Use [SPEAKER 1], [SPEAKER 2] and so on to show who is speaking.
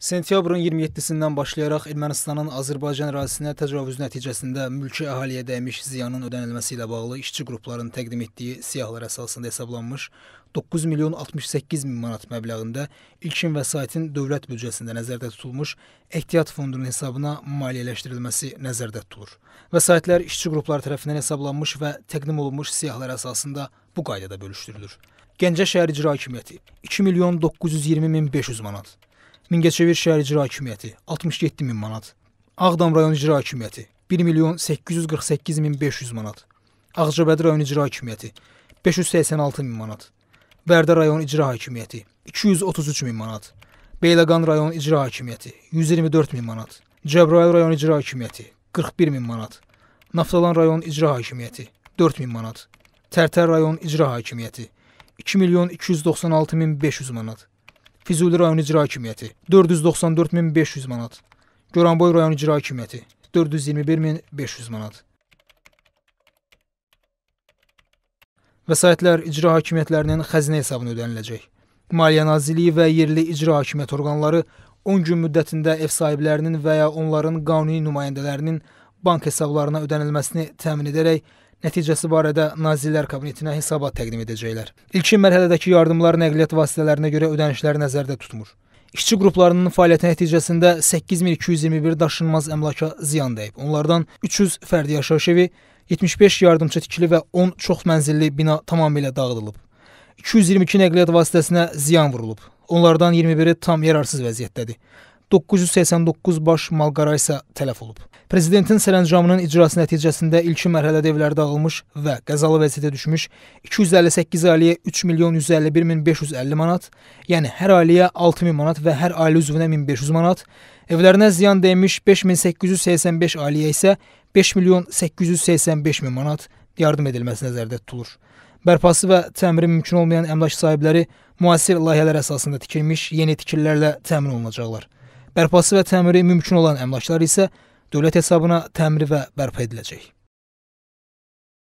[SPEAKER 1] Sentyabrın 27-dən başlayaraq Ermənistanın Azərbaycan ərazisinə təcavüz nəticəsində mülki əhaliyə dəymiş ziyanın ödənilməsi ilə bağlı işçi qruplarının təqdim etdiyi siyahılar əsasında hesablanmış 9 milyon 68 min manat məbləğində ilkin vəsaitin dövlət büdcəsində nəzərdə tutulmuş ehtiyat fondunun hesabına maliyyələşdirilməsi nəzərdə tutulur. Vəsaitlər işçi qrupları tərəfindən hesablanmış və təqdim olunmuş siyahılar əsasında bu qaydada bölüşdürülür. Gəncə şəhər icra hakimiyyəti 2 milyon 920 min 500 manat. Mingəçevir şəhər icra hakimiyyəti 67 min manat. Ağdam rayon icra hakimiyyəti 1 milyon 848 min 500 manat. Ağcabədi rayon icra hakimiyyəti 586 min manat. Vərdə rayon icra hakimiyyəti 233 min manat. Beyləqan rayon icra hakimiyyəti 124 min manat. Cəbrayıl rayon icra hakimiyyəti 41 min manat. Naftalan rayon icra hakimiyyəti 4 min manat. Tərtər rayon icra hakimiyyəti 2 milyon 296 min 500 manat. Füzuli rayon icra hakimiyyəti 494500 manat. Goranboy rayon icra hakimiyyəti 421500 manat. Vəsaitlər icra hakimiyyətlərinin xəzinə hesabına ödəniləcək. Maliyyə Nazirliyi və yerli icra hakimiyyət orqanları 10 gün müddətində ev sahiblərinin və ya onların qanuni nümayəndələrinin bank hesablarına ödənilməsini təmin edərək nəticəsi barədə Nazirlər Kabinetinə hesabat təqdim edəcəklər. İlkin mərhələdəki yardımlar nəqliyyat vasitələrinə görə ödənişləri nəzərdə tutmur. İşçi qruplarının fəaliyyəti nəticəsində 8221 daşınmaz əmlaka ziyan dəyib. Onlardan 300 fərdi yaşayış evi, 75 yardımçı tikili və 10 çox mənzilli bina tamamilə dağıdılıb. 222 nəqliyyat vasitəsinə ziyan vurulub. Onlardan 21-i tam yararsız vəziyyətdədir. 989 baş malqara isə tələf olub. Prezidentin sərəncamının icrası nəticəsində ilki mərhələdə evlər dağılmış və qəzalı vəziyyətə düşmüş 258 ailəyə 3 milyon 151 min 550 manat, yəni hər ailəyə 6 min manat və hər ailə üzvünə 1500 manat, evlərinə ziyan dəymiş 5885 ailəyə isə 5 milyon 885 min manat yardım edilməsi nəzərdə tutulur. Bərpası və təmiri mümkün olmayan əmlak sahibləri müasir layihələr əsasında tikilmiş yeni tikililərlə təmin olunacaqlar. Bərpası və təmiri mümkün olan əmlaklar isə dövlət hesabına təmir və bərpa ediləcək.